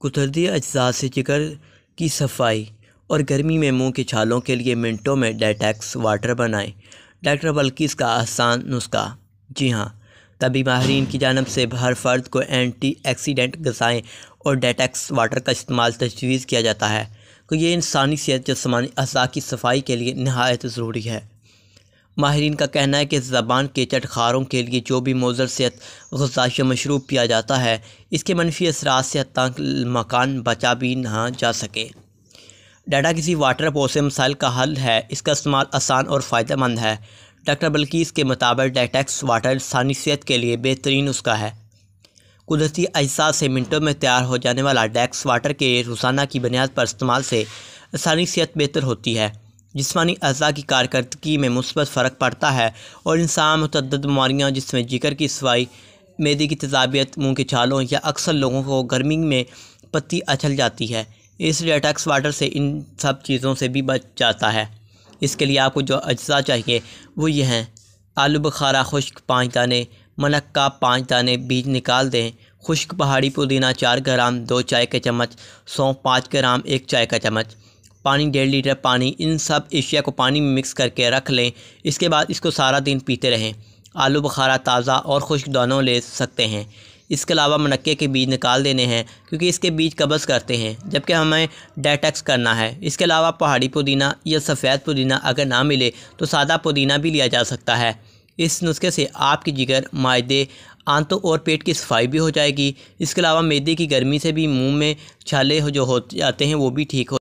कुदरती अज्जा से जिगर की सफाई और गर्मी में मुंह के छालों के लिए मिनटों में डेटैक्स वाटर बनाएं डॉक्टर बल्किस का आसान नुस्खा जी हाँ तभी माहरीन की जानब से हर फर्द को एंटी एक्सीडेंट गसाएँ और डेटैक्स वाटर का इस्तेमाल तजवीज़ किया जाता है तो ये इंसानी सेहत जसमानी अज़ा की सफाई के लिए नहायत ज़रूरी है माहरीन का कहना है कि ज़बान के चटखारों के लिए जो भी मौजर से गजाश मशरूब किया जाता है इसके मनफी असरा से तक मकान बचा भी ना जा सके डाटा किसी वाटर पोसे मसाइल का हल है इसका इस्तेमाल आसान और फ़ायदेमंद है डॉक्टर बल्कीस के मुताबिक डाटैक्स वाटर इंसानी सेहत के लिए बेहतरीन उसका है कुदरती अजसा से मिनटों में तैयार हो जाने वाला डेक्स वाटर के रोज़ाना की बुनियाद पर इस्तेमाल से इंसानी सेहत बेहतर होती है जिसमानी अज़ा की कारकर्दगी में मुस्बत फ़र्क पड़ता है और इंसान मतद बीमारियाँ जिसमें जिकर की सवाई मेदे की तजाबियत मुँह के छालों या अक्सर लोगों को गर्मी में पत्ती अचल जाती है इसलिए टैक्स वाटर से इन सब चीज़ों से भी बच जाता है इसके लिए आपको जो अज्जा चाहिए वो ये हैं आलू बखारा खुश्क पाँच दाने मनक का पाँच दाने बीज निकाल दें खुश्क पहाड़ी पुदीना चार ग्राम दो चाय के चम्मच सौंफ पाँच ग्राम एक चाय का चम्मच पानी डेढ़ लीटर पानी इन सब अशिया को पानी में मिक्स करके रख लें इसके बाद इसको सारा दिन पीते रहें आलू बुखारा ताज़ा और खुश्क दोनों ले सकते हैं इसके अलावा मनक्के के बीज निकाल देने हैं क्योंकि इसके बीज कब्ज़ करते हैं जबकि हमें डेटेक्स करना है इसके अलावा पहाड़ी पुदीना या सफ़ेद पुदीना अगर ना मिले तो सादा पुदीना भी लिया जा सकता है इस नुस्खे से आपकी जिगर मायदे आंतों और पेट की सफाई भी हो जाएगी इसके अलावा मैदे की गर्मी से भी मुंह में छाले जो हो जाते हैं वो भी ठीक हो